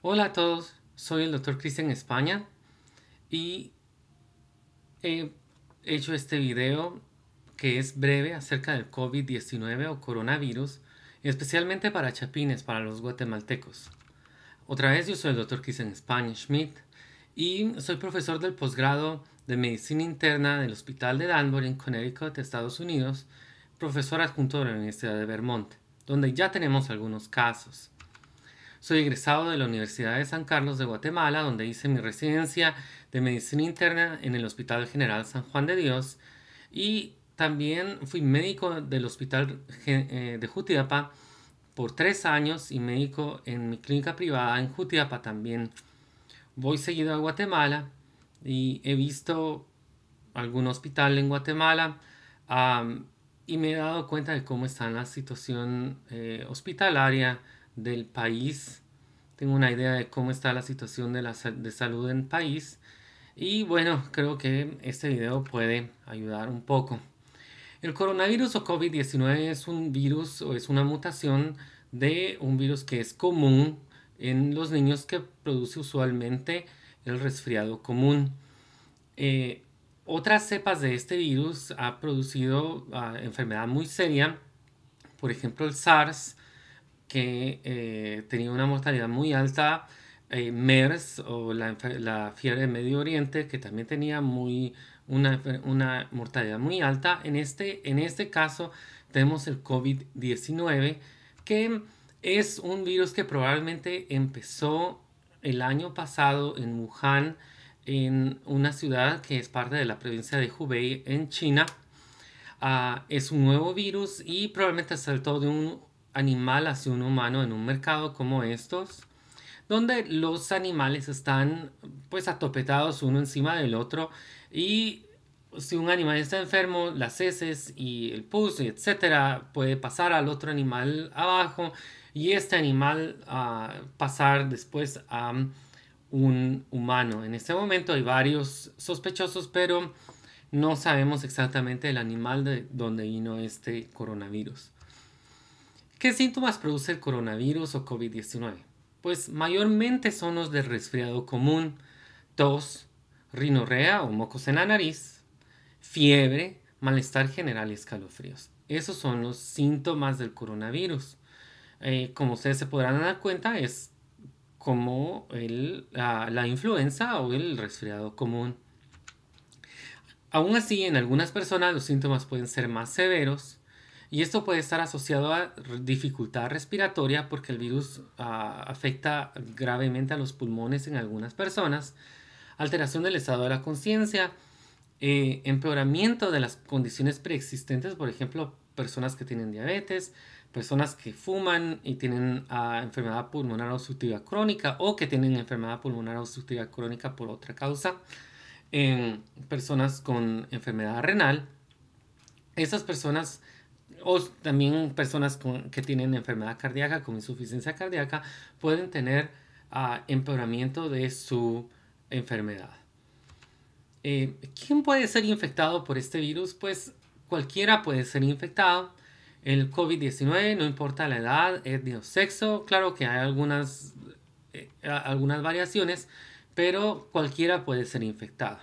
Hola a todos, soy el doctor Cristian España y he hecho este video que es breve acerca del COVID-19 o coronavirus, especialmente para chapines, para los guatemaltecos. Otra vez, yo soy el doctor Cristian España Schmidt y soy profesor del posgrado de Medicina Interna del Hospital de Danbury en Connecticut, Estados Unidos, profesor adjunto de la Universidad de Vermont, donde ya tenemos algunos casos. Soy egresado de la Universidad de San Carlos de Guatemala, donde hice mi residencia de medicina interna en el Hospital General San Juan de Dios y también fui médico del Hospital eh, de Jutiapa por tres años y médico en mi clínica privada en Jutiapa también. Voy seguido a Guatemala y he visto algún hospital en Guatemala y me he dado cuenta de cómo está la situación eh, hospitalaria del país. Tengo una idea de cómo está la situación de, la, de salud en el país. Y bueno, creo que este video puede ayudar un poco. El coronavirus o COVID-19 es un virus o es una mutación de un virus que es común en los niños que produce usualmente el resfriado común. Eh, otras cepas de este virus ha producido ah, enfermedad muy seria, por ejemplo el SARS, que eh, tenía una mortalidad muy alta, eh, MERS o la, la, fiebre de Medio Oriente, que también tenía muy, una, mortalidad muy alta. En este, en este caso tenemos el COVID-19, que es un virus que probablemente empezó el año pasado en Wuhan, en una ciudad que es parte de la provincia de Hubei, en China. Ah, es un nuevo virus y probablemente saltó de un animal hacia un humano en un mercado como estos, donde los animales están pues atopetados uno encima del otro y si un animal está enfermo, las heces y el pus, etcétera, puede pasar al otro animal abajo y este animal ah, pasar después a un humano. En este momento hay varios sospechosos, pero no sabemos exactamente el animal de donde vino este coronavirus. ¿Qué síntomas produce el coronavirus o COVID-19? Pues mayormente son los de resfriado común, tos, rinorrea o mocos en la nariz, fiebre, malestar general y escalofríos. Esos son los síntomas del coronavirus. Eh, como ustedes se podrán dar cuenta, es como la, la influenza o el resfriado común. Aún así, en algunas personas los síntomas pueden ser más severos y esto puede estar asociado a dificultad respiratoria porque el virus ah, afecta gravemente a los pulmones en algunas personas, alteración del estado de la conciencia, eh, empeoramiento de las condiciones preexistentes, por ejemplo, personas que tienen diabetes, personas que fuman y tienen ah, enfermedad pulmonar obstructiva crónica o que tienen enfermedad pulmonar obstructiva crónica por otra causa, personas con enfermedad renal. Esas personas o también personas que tienen enfermedad cardíaca, con insuficiencia cardíaca, pueden tener ah, empeoramiento de su enfermedad. Eh, ¿Quién puede ser infectado por este virus? Pues cualquiera puede ser infectado. El COVID-19, no importa la edad, etnia o sexo, claro que hay algunas, eh, algunas variaciones, pero cualquiera puede ser infectado.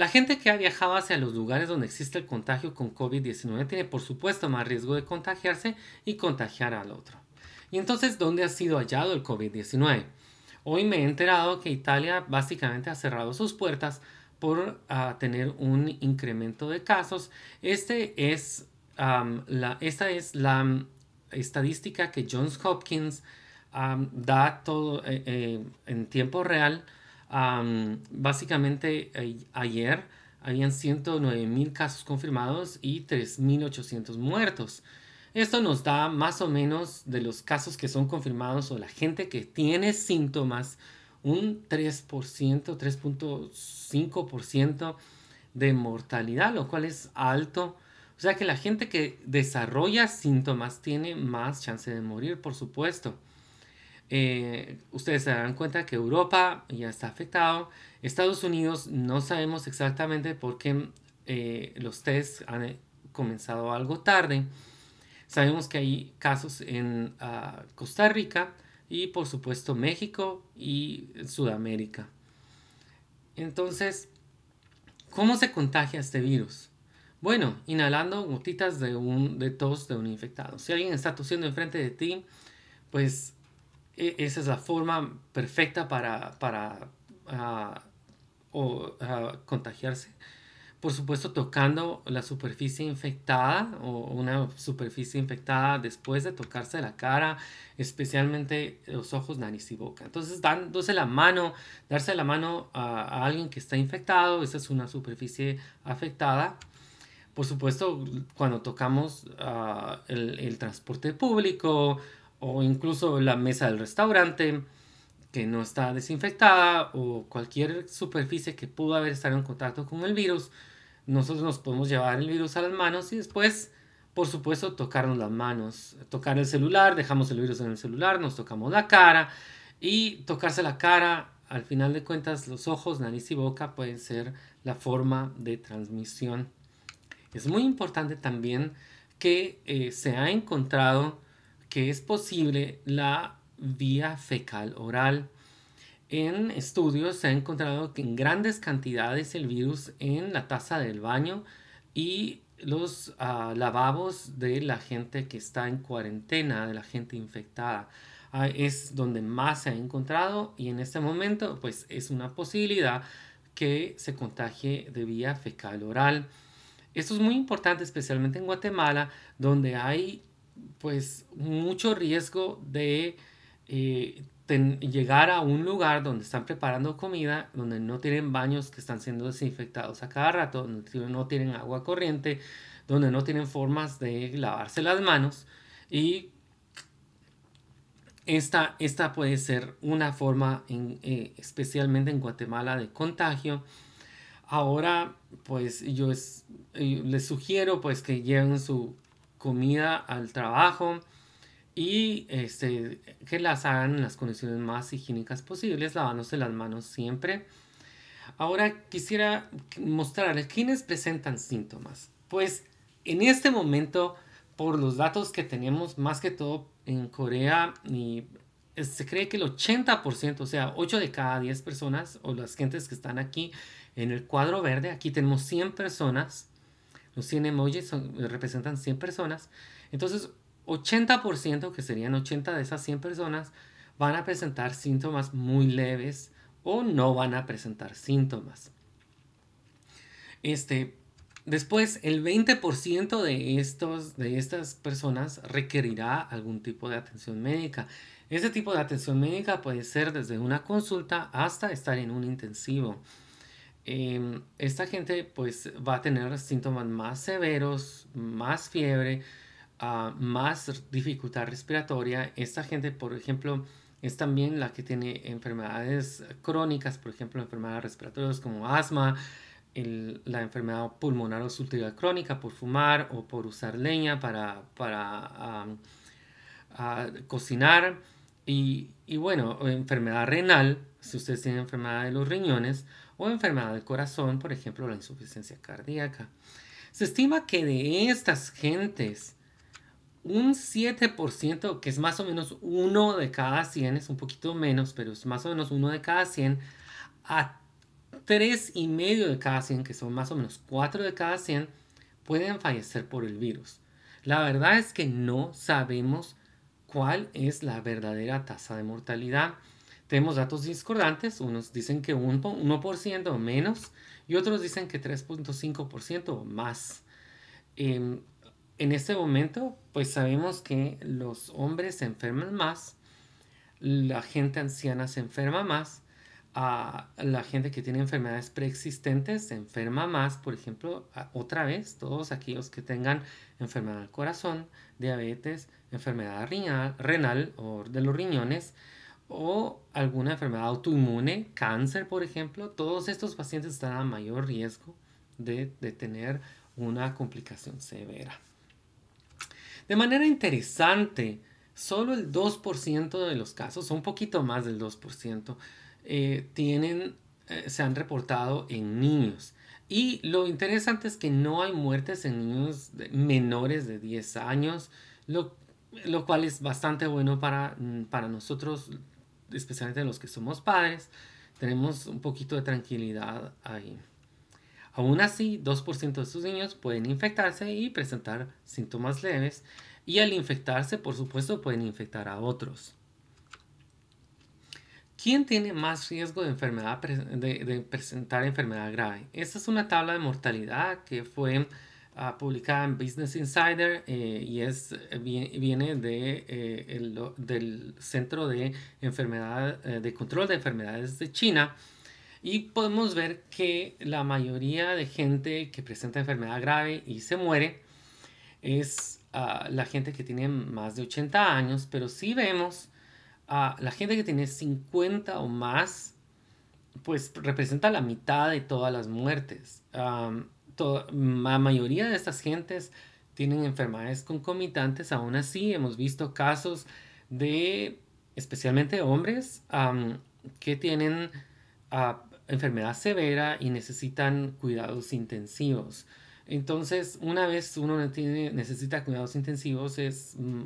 La gente que ha viajado hacia los lugares donde existe el contagio con COVID-19 tiene por supuesto más riesgo de contagiarse y contagiar al otro. Y entonces, ¿dónde ha sido hallado el COVID-19? Hoy me he enterado que Italia básicamente ha cerrado sus puertas por ah, tener un incremento de casos. Este es, esta es la mm, estadística que Johns Hopkins da todo eh, eh, en tiempo real básicamente ayer habían 109 mil casos confirmados y 3.800 muertos. Esto nos da más o menos de los casos que son confirmados o la gente que tiene síntomas, un 3%, 3.5% de mortalidad, lo cual es alto. O sea que la gente que desarrolla síntomas tiene más chance de morir, por supuesto. Eh, ustedes se dan cuenta que Europa ya está afectado. Estados Unidos no sabemos exactamente por qué eh, los test han eh, comenzado algo tarde. Sabemos que hay casos en ah, Costa Rica y por supuesto México y Sudamérica. Entonces, ¿cómo se contagia este virus? Bueno, inhalando gotitas de, un, de tos de un infectado. Si alguien está tosiendo enfrente de ti, pues e, esa es la forma perfecta para, para ah, ah, contagiarse. Por supuesto, tocando la superficie infectada o una superficie infectada después de tocarse la cara, especialmente los ojos, nariz y boca. Entonces, dándose la mano, darse la mano a, alguien que está infectado, esa es una superficie afectada. Por supuesto, cuando tocamos ah, el transporte público, o incluso la mesa del restaurante que no está desinfectada o cualquier superficie que pudo haber estado en contacto con el virus, nosotros nos podemos llevar el virus a las manos y después, por supuesto, tocarnos las manos, tocar el celular, dejamos el virus en el celular, nos tocamos la cara y tocarse la cara, al final de cuentas, los ojos, nariz y boca pueden ser la forma de transmisión. Es muy importante también que eh, se ha encontrado que es posible la vía fecal oral. En estudios se ha encontrado que en grandes cantidades el virus en la taza del baño y los ah, lavabos de la gente que está en cuarentena, de la gente infectada. Ah, es donde más se ha encontrado y en este momento pues es una posibilidad que se contagie de vía fecal oral. Esto es muy importante especialmente en Guatemala donde hay pues mucho riesgo de eh, llegar a un lugar donde están preparando comida, donde no tienen baños que están siendo desinfectados a cada rato, donde no tienen agua corriente, donde no tienen formas de lavarse las manos y esta, esta puede ser una forma en, eh, especialmente en Guatemala de contagio. Ahora, pues yo eh, les sugiero pues que lleven su comida al trabajo y este, que las hagan en las condiciones más higiénicas posibles, lavándose las manos siempre. Ahora quisiera mostrarles quiénes presentan síntomas. Pues en este momento, por los datos que tenemos, más que todo en Corea, se cree que el 80%, o sea, 8 de cada 10 personas o las gentes que están aquí en el cuadro verde, aquí tenemos 100 personas 100 emojis eh, representan 100 personas. Entonces, 80%, que serían 80 de esas 100 personas, van a presentar síntomas muy leves o no van a presentar síntomas. Este, después, el 20% de, estos, de estas personas requerirá algún tipo de atención médica. Ese tipo de atención médica puede ser desde una consulta hasta estar en un intensivo. Em, esta gente pues va a tener síntomas más severos, más fiebre, ah, más dificultad respiratoria. Esta gente, por ejemplo, es también la que tiene enfermedades crónicas, por ejemplo, enfermedades respiratorias como asma, la enfermedad pulmonar o obstructiva crónica por fumar o por usar leña para, para ah, cocinar. Y, y bueno, enfermedad renal, si usted tiene enfermedad de los riñones, o enfermedad del corazón, por ejemplo, la insuficiencia cardíaca. Se estima que de estas gentes, un 7%, que es más o menos uno de cada 100, es un poquito menos, pero es más o menos uno de cada 100, a tres y medio de cada 100, que son más o menos 4 de cada 100, pueden fallecer por el virus. La verdad es que no sabemos cuál es la verdadera tasa de mortalidad tenemos datos discordantes. Unos dicen que un 1% menos y otros dicen que 3.5% más. Em, en este momento, pues sabemos que los hombres se enferman más, la gente anciana se enferma más, a la gente que tiene enfermedades preexistentes se enferma más, por ejemplo, otra vez, todos aquellos que tengan enfermedad del corazón, diabetes, enfermedad renal, renal o de los riñones, o alguna enfermedad autoinmune, cáncer, por ejemplo, todos estos pacientes están a mayor riesgo de, tener una complicación severa. De manera interesante, solo el 2% de los casos, un poquito más del 2%, eh, tienen, eh, se han reportado en niños. Y lo interesante es que no hay muertes en niños menores de 10 años, lo, lo, cual es bastante bueno para, mm, para nosotros especialmente los que somos padres, tenemos un poquito de tranquilidad ahí. Aún así, 2% de sus niños pueden infectarse y presentar síntomas leves y al infectarse, por supuesto, pueden infectar a otros. ¿Quién tiene más riesgo de, enfermedad, de presentar enfermedad grave? Esta es una tabla de mortalidad que fue Ah, publicada en Business Insider eh, y es, eh, viene de, eh, el, del Centro de, Enfermedad, de Control de Enfermedades de China. Y podemos ver que la mayoría de gente que presenta enfermedad grave y se muere es ah, la gente que tiene más de 80 años, pero si vemos a la gente que tiene 50 o más, pues representa la mitad de todas las muertes la mayoría de estas gentes tienen enfermedades concomitantes, aún así hemos visto casos de, especialmente hombres, que tienen ah, enfermedad severa y necesitan cuidados intensivos. Entonces, una vez uno necesita cuidados intensivos, es, mm,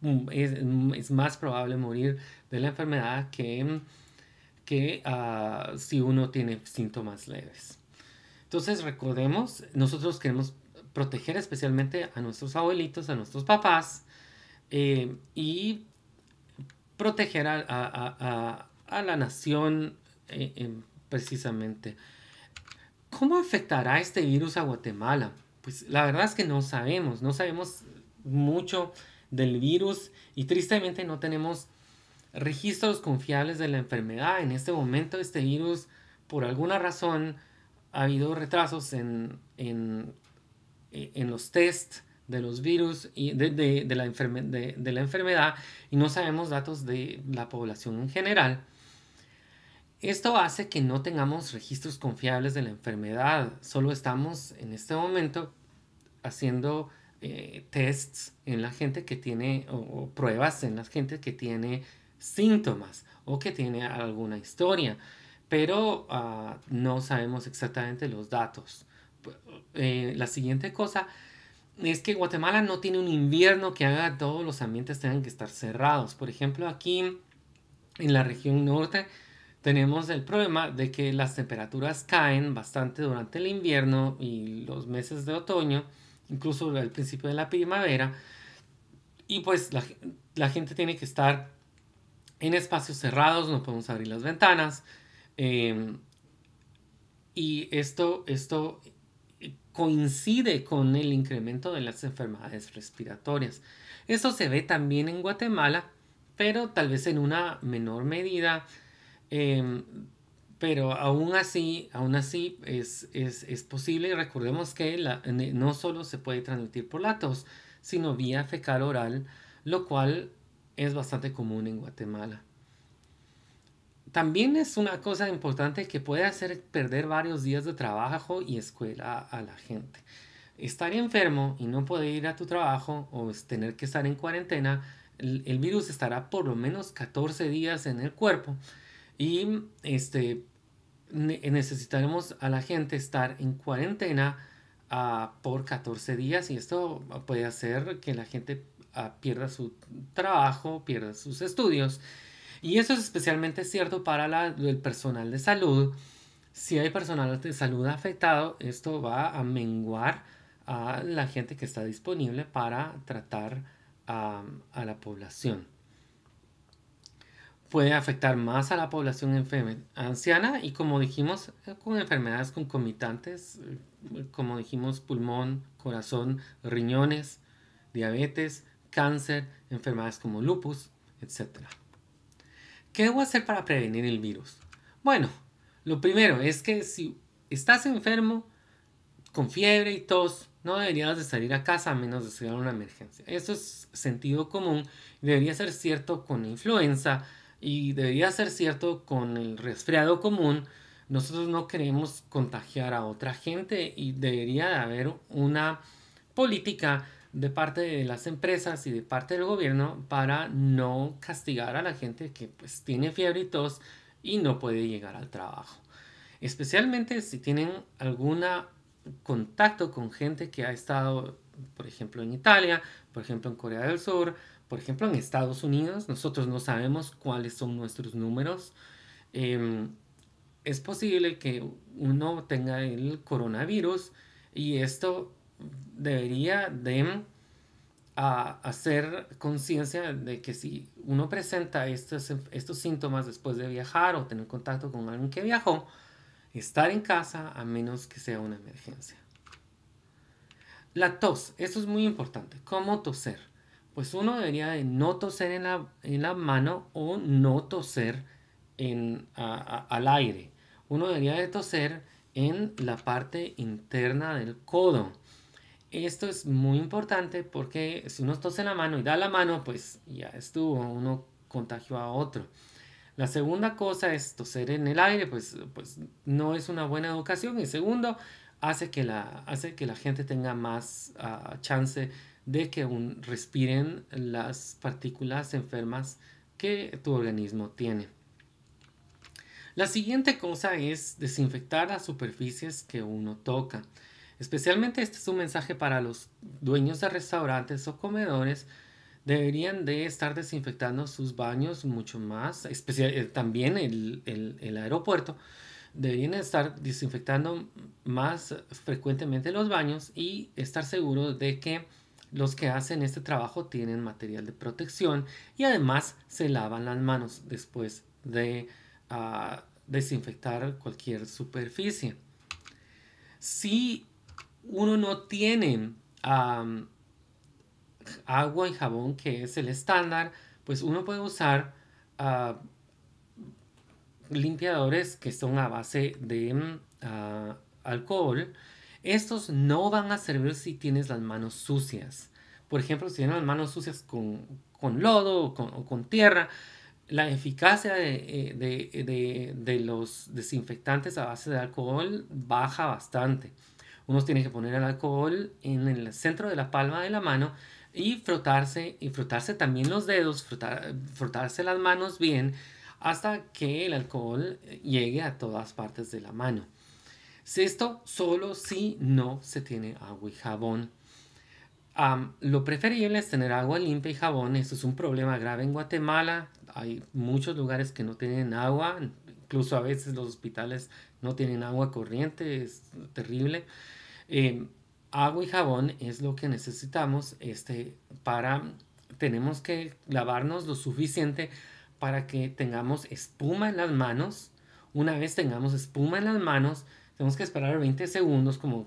mm, mm, es, más probable morir de la enfermedad que, ah, si uno tiene síntomas leves. Entonces recordemos, nosotros queremos proteger especialmente a nuestros abuelitos, a nuestros papás eh, y proteger a, la nación eh, precisamente. ¿Cómo afectará este virus a Guatemala? Pues la verdad es que no sabemos, no sabemos mucho del virus y tristemente no tenemos registros confiables de la enfermedad. En este momento este virus, por alguna razón, ha habido retrasos en, eh, los tests de los virus y de, de, la enfermedad y no sabemos datos de la población en general. Esto hace que no tengamos registros confiables de la enfermedad. Solo estamos en este momento haciendo eh, tests en la gente que tiene o, pruebas en la gente que tiene síntomas o que tiene alguna historia pero ah, no sabemos exactamente los datos. Eh, la siguiente cosa es que Guatemala no tiene un invierno que haga todos los ambientes tengan que estar cerrados. Por ejemplo, aquí en la región norte tenemos el problema de que las temperaturas caen bastante durante el invierno y los meses de otoño, incluso al principio de la primavera. Y pues la gente tiene que estar en espacios cerrados, no podemos abrir las ventanas, Em, y esto, esto eh, coincide con el incremento de las enfermedades respiratorias. Esto se ve también en Guatemala, pero tal vez en una menor medida. Em, pero aún así, aún así es, es, es posible. Recordemos que no solo se puede transmitir por la tos, sino vía fecal oral, lo cual es bastante común en Guatemala. También es una cosa importante que puede hacer perder varios días de trabajo y escuela a la gente. Estar enfermo y no poder ir a tu trabajo o tener que estar en cuarentena, el, virus estará por lo menos 14 días en el cuerpo y este, necesitaremos a la gente estar en cuarentena ah, por 14 días y esto puede hacer que la gente ah, pierda su trabajo, pierda sus estudios y eso es especialmente cierto para el personal de salud. Si hay personal de salud afectado, esto va a menguar a la gente que está disponible para tratar a, a la población. Puede afectar más a la población anciana y como dijimos, con enfermedades concomitantes, como dijimos, pulmón, corazón, riñones, diabetes, cáncer, enfermedades como lupus, etcétera. ¿Qué debo hacer para prevenir el virus? Bueno, lo primero es que si estás enfermo con fiebre y tos, no deberías de salir a casa a menos de ser una emergencia. Eso es sentido común. Debería ser cierto con influenza y debería ser cierto con el resfriado común. Nosotros no queremos contagiar a otra gente y debería de haber una política de parte de las empresas y de parte del gobierno para no castigar a la gente que pues tiene fiebre y tos y no puede llegar al trabajo. Especialmente si tienen algún contacto con gente que ha estado, por ejemplo, en Italia, por ejemplo, en Corea del Sur, por ejemplo, en Estados Unidos. Nosotros no sabemos cuáles son nuestros números. Em, es posible que uno tenga el coronavirus y esto debería de hacer conciencia de que si uno presenta estos, síntomas después de viajar o tener contacto con alguien que viajó, estar en casa a menos que sea una emergencia. La tos, eso es muy importante. ¿Cómo toser? Pues uno debería de no toser en la, mano o no toser al aire. Uno debería de toser en la parte interna del codo esto es muy importante porque si uno tose la mano y da la mano, pues ya estuvo, uno contagió a otro. La segunda cosa es toser en el aire, pues, pues no es una buena educación. Y segundo, hace que la, hace que la gente tenga más ah, chance de que un, respiren las partículas enfermas que tu organismo tiene. La siguiente cosa es desinfectar las superficies que uno toca. Especialmente este es un mensaje para los dueños de restaurantes o comedores. Deberían de estar desinfectando sus baños mucho más, eh, también el, el, aeropuerto. Deberían estar desinfectando más frecuentemente los baños y estar seguros de que los que hacen este trabajo tienen material de protección y además se lavan las manos después de ah, desinfectar cualquier superficie. Si uno no tiene agua y jabón, que es el estándar, pues uno puede usar ah, limpiadores que son a base de mm, ah, alcohol. Estos no van a servir si tienes las manos sucias. Por ejemplo, si tienes las manos sucias con, lodo o con, tierra, la eficacia eh, de los desinfectantes a base de alcohol baja bastante. Uno tiene que poner el alcohol en el centro de la palma de la mano y frotarse, y frotarse también los dedos, frotarse las manos bien hasta que el alcohol llegue a todas partes de la mano. Esto solo si no se tiene agua y jabón. lo preferible es tener agua limpia y jabón. Esto es un problema grave en Guatemala. Hay muchos lugares que no tienen agua. Incluso a veces los hospitales no tienen agua corriente. Es terrible. Eh, agua y jabón es lo que necesitamos este, para, tenemos que lavarnos lo suficiente para que tengamos espuma en las manos. Una vez tengamos espuma en las manos, tenemos que esperar 20 segundos, como,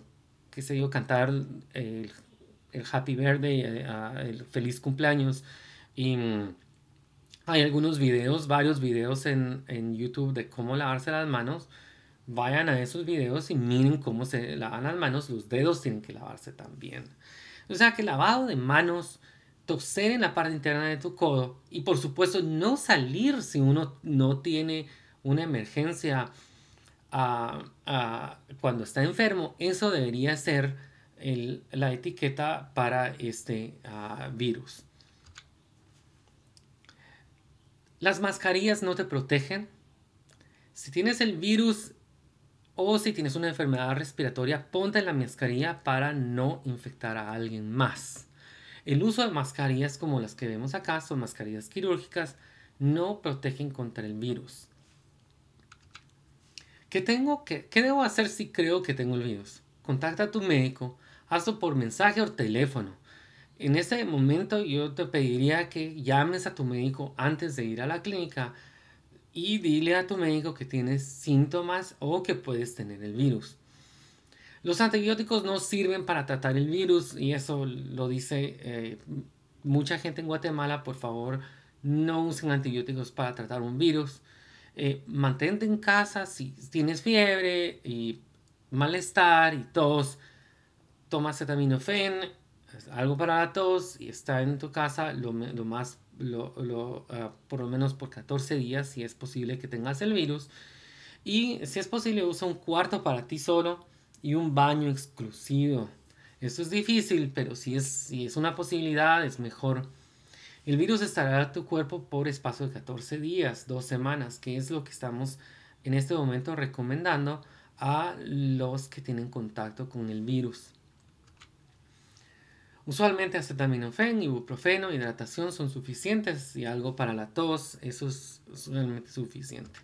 que se yo, cantar el, Happy Birthday, eh, el feliz cumpleaños. Y hay algunos videos, varios videos en, en YouTube de cómo lavarse las manos vayan a esos videos y miren cómo se lavan las manos, los dedos tienen que lavarse también. O sea que lavado de manos, toser en la parte interna de tu codo y por supuesto no salir si uno no tiene una emergencia ah, ah, cuando está enfermo, eso debería ser la etiqueta para este ah, virus. Las mascarillas no te protegen. Si tienes el virus o si tienes una enfermedad respiratoria, ponte la mascarilla para no infectar a alguien más. El uso de mascarillas como las que vemos acá son mascarillas quirúrgicas, no protegen contra el virus. ¿Qué, tengo ¿Qué debo hacer si creo que tengo el virus? Contacta a tu médico, hazlo por mensaje o teléfono. En este momento yo te pediría que llames a tu médico antes de ir a la clínica y dile a tu médico que tienes síntomas o que puedes tener el virus. Los antibióticos no sirven para tratar el virus y eso lo dice eh, mucha gente en Guatemala. Por favor, no usen antibióticos para tratar un virus. Eh, mantente en casa si tienes fiebre y malestar y tos. Toma acetaminofén, algo para la tos y está en tu casa lo, lo más lo, ah, por lo menos por 14 días si es posible que tengas el virus. Y si es posible usa un cuarto para ti solo y un baño exclusivo. Esto es difícil, pero si es, si es una posibilidad es mejor. El virus estará en tu cuerpo por espacio de 14 días, dos semanas, que es lo que estamos en este momento recomendando a los que tienen contacto con el virus. Usualmente acetaminofén, ibuprofeno, hidratación son suficientes y algo para la tos, eso es realmente suficiente.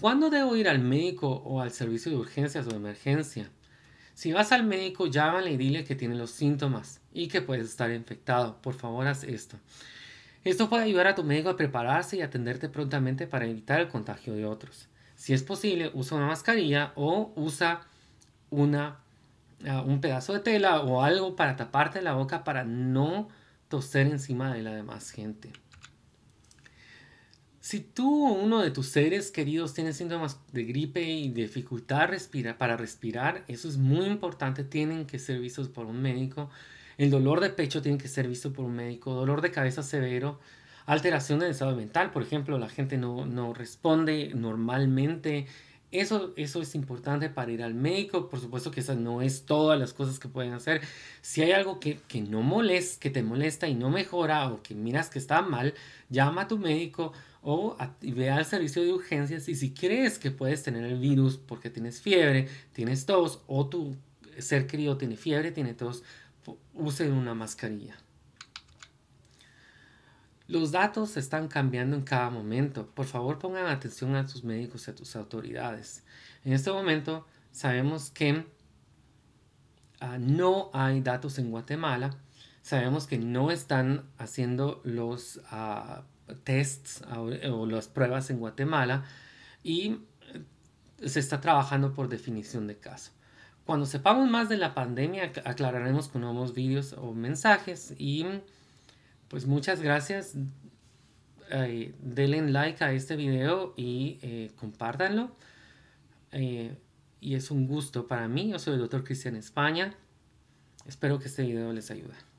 ¿Cuándo debo ir al médico o al servicio de urgencias o de emergencia? Si vas al médico, llámale y dile que tiene los síntomas y que puedes estar infectado. Por favor, haz esto. Esto puede ayudar a tu médico a prepararse y atenderte prontamente para evitar el contagio de otros. Si es posible, usa una mascarilla o usa una un pedazo de tela o algo para taparte la boca para no toser encima de la demás gente. Si tú o uno de tus seres queridos tiene síntomas de gripe y dificultad respirar, para respirar, eso es muy importante, tienen que ser vistos por un médico. El dolor de pecho tiene que ser visto por un médico, dolor de cabeza severo, alteración del estado mental, por ejemplo, la gente no, no responde normalmente eso, eso es importante para ir al médico. Por supuesto que esas no es todas las cosas que pueden hacer. Si hay algo que, que no molesta, que te molesta y no mejora o que miras que está mal, llama a tu médico o ve al servicio de urgencias y si crees que puedes tener el virus porque tienes fiebre, tienes tos o tu ser querido tiene fiebre, tiene tos, use una mascarilla. Los datos están cambiando en cada momento. Por favor pongan atención a sus médicos y a tus autoridades. En este momento sabemos que ah, no hay datos en Guatemala. Sabemos que no están haciendo los ah, tests o las pruebas en Guatemala y se está trabajando por definición de caso. Cuando sepamos más de la pandemia, aclararemos con nuevos vídeos o mensajes y pues muchas gracias. denle like a este video y eh, compártanlo. Eh, y es un gusto para mí. Yo soy el doctor Cristian España. Espero que este video les ayude.